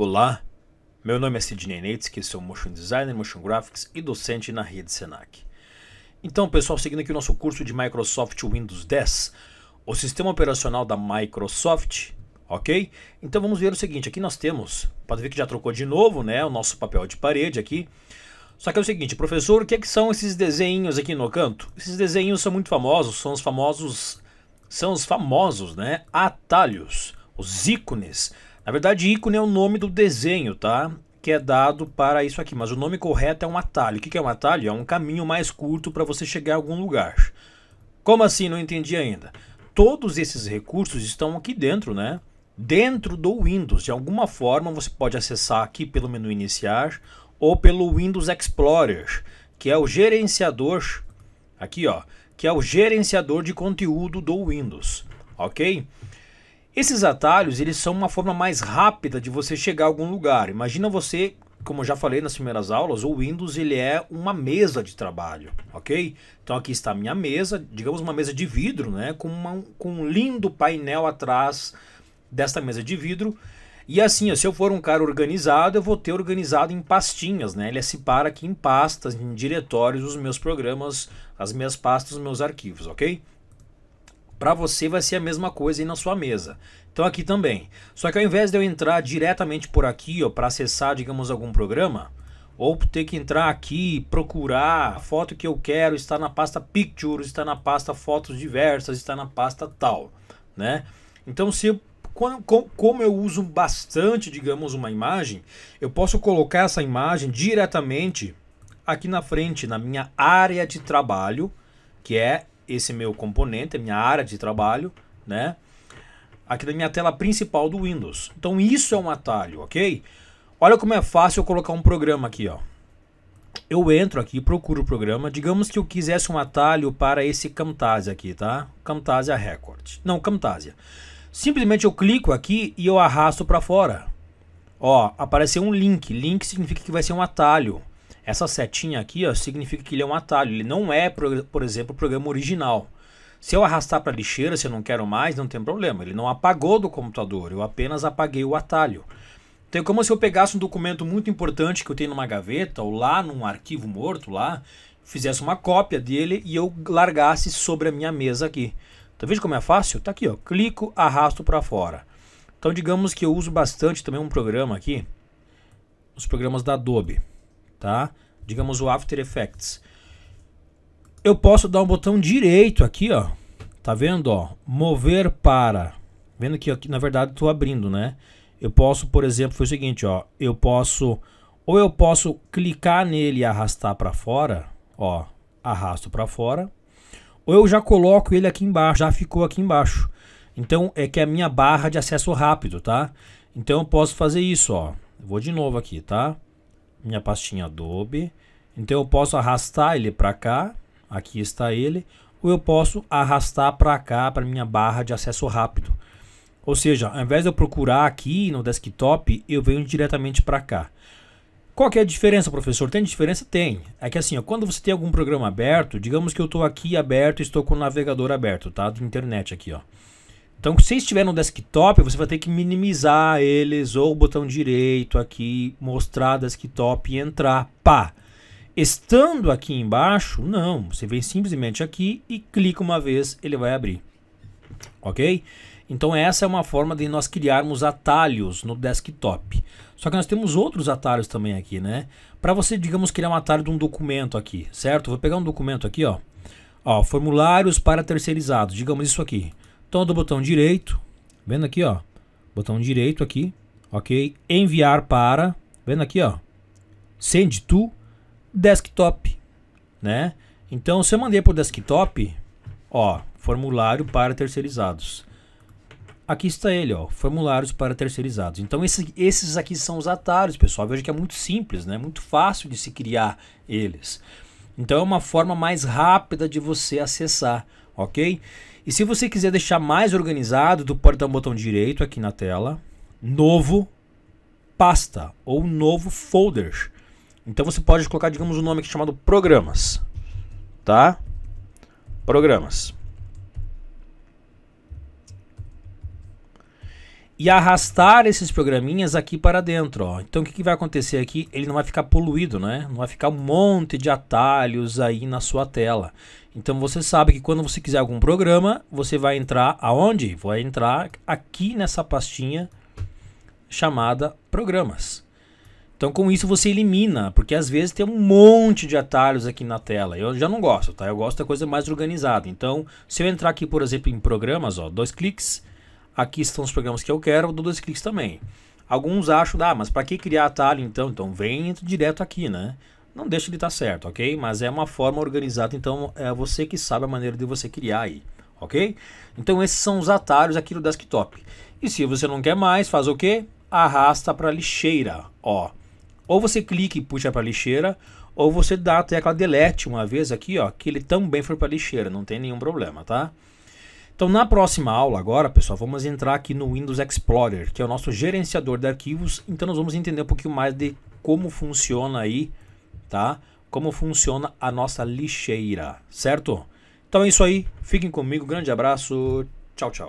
Olá, meu nome é Sidney Neitz, que sou Motion Designer, Motion Graphics e docente na rede Senac. Então, pessoal, seguindo aqui o nosso curso de Microsoft Windows 10, o sistema operacional da Microsoft, ok? Então vamos ver o seguinte, aqui nós temos, pode ver que já trocou de novo, né, o nosso papel de parede aqui. Só que é o seguinte, professor, o que, é que são esses desenhos aqui no canto? Esses desenhos são muito famosos, são os famosos, são os famosos, né, atalhos, os ícones, na verdade, ícone é o nome do desenho, tá? Que é dado para isso aqui, mas o nome correto é um atalho. O que é um atalho? É um caminho mais curto para você chegar a algum lugar. Como assim? Não entendi ainda. Todos esses recursos estão aqui dentro, né? Dentro do Windows. De alguma forma, você pode acessar aqui pelo menu iniciar ou pelo Windows Explorer, que é o gerenciador aqui, ó, que é o gerenciador de conteúdo do Windows, ok? Esses atalhos, eles são uma forma mais rápida de você chegar a algum lugar. Imagina você, como eu já falei nas primeiras aulas, o Windows ele é uma mesa de trabalho, ok? Então aqui está a minha mesa, digamos uma mesa de vidro, né? Com, uma, com um lindo painel atrás desta mesa de vidro. E assim, se eu for um cara organizado, eu vou ter organizado em pastinhas, né? Ele separa aqui em pastas, em diretórios, os meus programas, as minhas pastas, os meus arquivos, ok? para você vai ser a mesma coisa aí na sua mesa. Então aqui também. Só que ao invés de eu entrar diretamente por aqui ó para acessar, digamos, algum programa, ou ter que entrar aqui procurar a foto que eu quero, está na pasta Pictures, está na pasta Fotos Diversas, está na pasta tal, né? Então se eu como eu uso bastante, digamos, uma imagem, eu posso colocar essa imagem diretamente aqui na frente, na minha área de trabalho, que é esse meu componente, minha área de trabalho, né? Aqui da minha tela principal do Windows. Então isso é um atalho, ok? Olha como é fácil eu colocar um programa aqui, ó. Eu entro aqui, procuro o programa. Digamos que eu quisesse um atalho para esse Camtasia aqui, tá? Camtasia Record. Não, Camtasia. Simplesmente eu clico aqui e eu arrasto para fora. Ó, apareceu um link. Link significa que vai ser um atalho. Essa setinha aqui ó, significa que ele é um atalho, ele não é, por exemplo, o programa original. Se eu arrastar para a lixeira, se eu não quero mais, não tem problema. Ele não apagou do computador, eu apenas apaguei o atalho. Então é como se eu pegasse um documento muito importante que eu tenho numa gaveta ou lá num arquivo morto lá, fizesse uma cópia dele e eu largasse sobre a minha mesa aqui. Então tá veja como é fácil? Tá aqui, ó, clico, arrasto para fora. Então digamos que eu uso bastante também um programa aqui, os programas da Adobe tá? Digamos o After Effects. Eu posso dar um botão direito aqui, ó. Tá vendo, ó? Mover para. Vendo que aqui, na verdade, estou abrindo, né? Eu posso, por exemplo, foi o seguinte, ó. Eu posso, ou eu posso clicar nele e arrastar para fora, ó. Arrasto para fora. Ou eu já coloco ele aqui embaixo, já ficou aqui embaixo. Então, é que é a minha barra de acesso rápido, tá? Então, eu posso fazer isso, ó. Vou de novo aqui, tá? minha pastinha Adobe. Então eu posso arrastar ele para cá, aqui está ele, ou eu posso arrastar para cá para minha barra de acesso rápido. Ou seja, ao invés de eu procurar aqui no desktop, eu venho diretamente para cá. Qual que é a diferença, professor? Tem diferença? Tem. É que assim, ó, quando você tem algum programa aberto, digamos que eu estou aqui aberto, estou com o navegador aberto, tá? De internet aqui, ó. Então, se estiver no desktop, você vai ter que minimizar eles ou o botão direito aqui, mostrar desktop e entrar. Pá! Estando aqui embaixo, não. Você vem simplesmente aqui e clica uma vez, ele vai abrir. Ok? Então, essa é uma forma de nós criarmos atalhos no desktop. Só que nós temos outros atalhos também aqui, né? Para você, digamos, criar um atalho de um documento aqui, certo? Vou pegar um documento aqui, ó. Ó, formulários para terceirizados. Digamos isso aqui. Então do botão direito, vendo aqui, ó, botão direito aqui, ok? Enviar para, vendo aqui, ó, send to desktop, né? Então se eu mandei para o desktop, ó, formulário para terceirizados. Aqui está ele, ó, formulários para terceirizados. Então esse, esses aqui são os atalhos, pessoal. Veja que é muito simples, né? Muito fácil de se criar eles. Então é uma forma mais rápida de você acessar ok? E se você quiser deixar mais organizado, tu pode dar um botão direito aqui na tela, novo pasta ou novo folder. Então você pode colocar, digamos, um nome aqui chamado programas, tá? Programas. e arrastar esses programinhas aqui para dentro. Ó. Então o que, que, vai acontecer aqui? Ele não vai ficar poluído, né? Não vai ficar um monte de atalhos aí na sua tela. Então você sabe que quando você quiser algum programa, você vai entrar aonde? Vai entrar aqui nessa pastinha chamada programas. Então com isso você elimina, porque às vezes tem um monte de atalhos aqui na tela. Eu já não gosto, tá? Eu gosto da coisa mais organizada. Então se eu entrar aqui, por exemplo, em programas, ó, dois cliques aqui estão os programas que eu quero, eu dou dois cliques também. Alguns acham, ah, mas para que criar atalho então? Então vem direto aqui, né? Não deixa ele estar tá certo, ok? Mas é uma forma organizada, então é você que sabe a maneira de você criar aí, ok? Então esses são os atalhos aqui do desktop. E se você não quer mais, faz o quê? Arrasta para lixeira, ó. Ou você clica e puxa para lixeira, ou você dá a tecla delete uma vez aqui, ó, que ele também foi para lixeira, não tem nenhum problema, tá? Então, na próxima aula agora, pessoal, vamos entrar aqui no Windows Explorer, que é o nosso gerenciador de arquivos. Então, nós vamos entender um pouquinho mais de como funciona aí, tá? Como funciona a nossa lixeira, certo? Então é isso aí. Fiquem comigo. Grande abraço. Tchau, tchau.